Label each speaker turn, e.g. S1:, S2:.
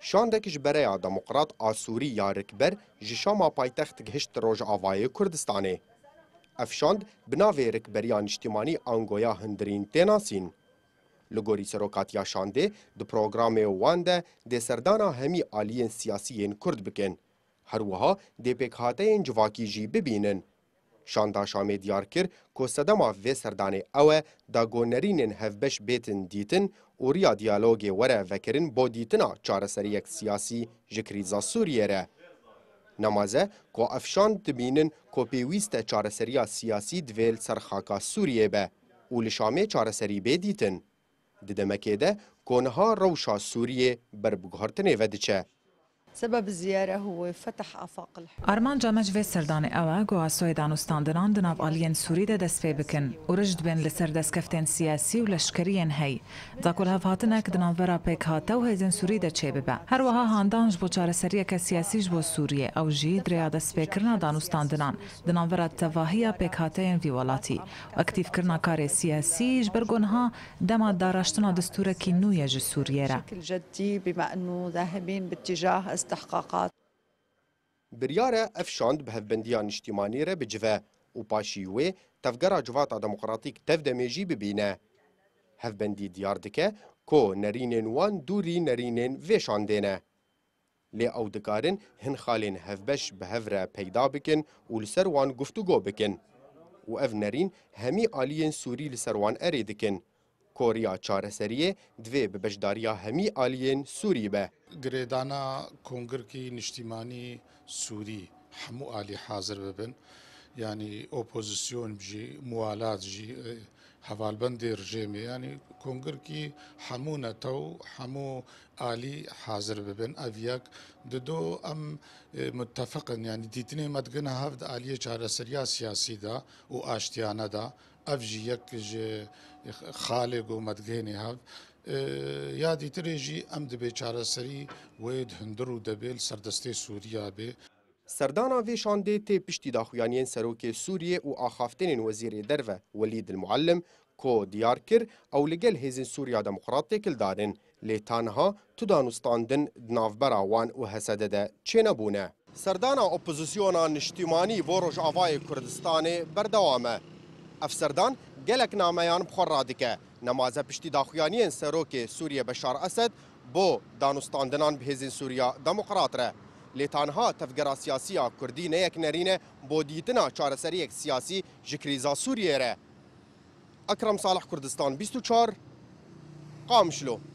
S1: Şandekî ji bereya Demokrat a Sûrî ya Rikber ji şama paytextê gihişt Rojavayê Kurdistanê. Ev şand bi navê Rikberiya Niştimanî Angoya Hindirîn tê nasîn. Li gorî serokatiya şandê di programê wan de dê serdana hemî aliyên siyasiyên Kurd bikin. Her wiha dê pêkhatiya civakî jî bibînin. şanda Şamê diyar kir ku sedema vê serdanê ew e dagonnerînên hevbeş bêtin dîtin û riya diyalogê were vekirin bo dîtina çareseriyek siyasî ji krîza Sûriyê re. Nemaze ku efşan dibînin ku pêwîst e çareseriya siyasî divê serxaka Sûriyê be û li Şamê çareserî bê dîtin. Di demekê de ku niha rewşa Sûriyê berbigihartinê ve diçe.
S2: سبب الزيارة هو فتح آفاق الحوار أرمانجا مجفي سردان أوا جوا سويدان وستاندران دناب أليان سوريدا دسفي بكن ورجد بين لسر كفتين سياسي ولشكريين هي زاكول هفاتنك دناب ورا بيك هاتو هزن سوريدا چيببا هر وها هاندان جبو چار سريك سياسي جبو سوريا أو جي دريا دسفي كرنا دان وستاندران دناب ورا تفاهية بيك هاتين في ولاتي واكتيف كرنا كاري سياسي جبرغونها دما داراشتنا دستورة كي نويا جسوريا بشكل جدي بما أنه ذاهبين باتجاه استحقاقات
S1: بریاره افشاند به هفبندیان اجتماعی را بجوه و پاشی وی تفگره جواتا دموکراتیک تف دمیجی ببینه. هفبندی دیار دکه کو نرینین وان دوری نرینین ویشان دینه. لی او دکارن هن خالین هفبش به هفره پیدا بکن و لسر وان گفتگو بکن. و اف نرین همی آلین سوری لسر وان اری دکن. Koriya çareseriyê divê bi bejdariya hemî aliyên Sûrî be.
S3: Girêdana Kongirkî Niştîmanî Sûrî hemû alî hazir bibin. ینی ئۆپۆزیسیۆن بژی موالاتژی هەواڵبندی ڕژێمی ینی کۆنگرکی هەموو نەتە و هەموو عالی حاضر ببن ئەڤک ددۆ ئەم متتەفقن ینی دیتنی مەدگنە هەفت عالیە چارەسەریا سیاسیدا و ئاشتیانەدا ئەفژی یەک خالێک و مەدگێنی هەفت
S1: یادی ترێژی ئەم دەبێ چارەسەری وێت هەندر و دەبێت سەردەستی سووریا بێ سردانا وی شاندې تې پشتي د خویانین سروکې سوریه او اخافتنین وزیر درو ولید المعلم کو دیار کر او لګل هیزن سوریا دموکراتیک دارن لیتانها تو دانستاندن نافبرا وان او حسد ده چنبونه سردانا اپوزیسیونا نشتیمانی و روش آوای کردستان بردوامه افسردان گلک نامهان بخورا دکه نمازه پشتی داخویانین سروک سوریه بشار اسد بو دانستاندنان بهزین سوریا دموکرات ره لی تنها تفگرا سیاسی کردی نه یک نرینه با دیتنا چارسری یک سیاسی جکریزا سوریه ره اکرم صالح کردستان 24 قامشلو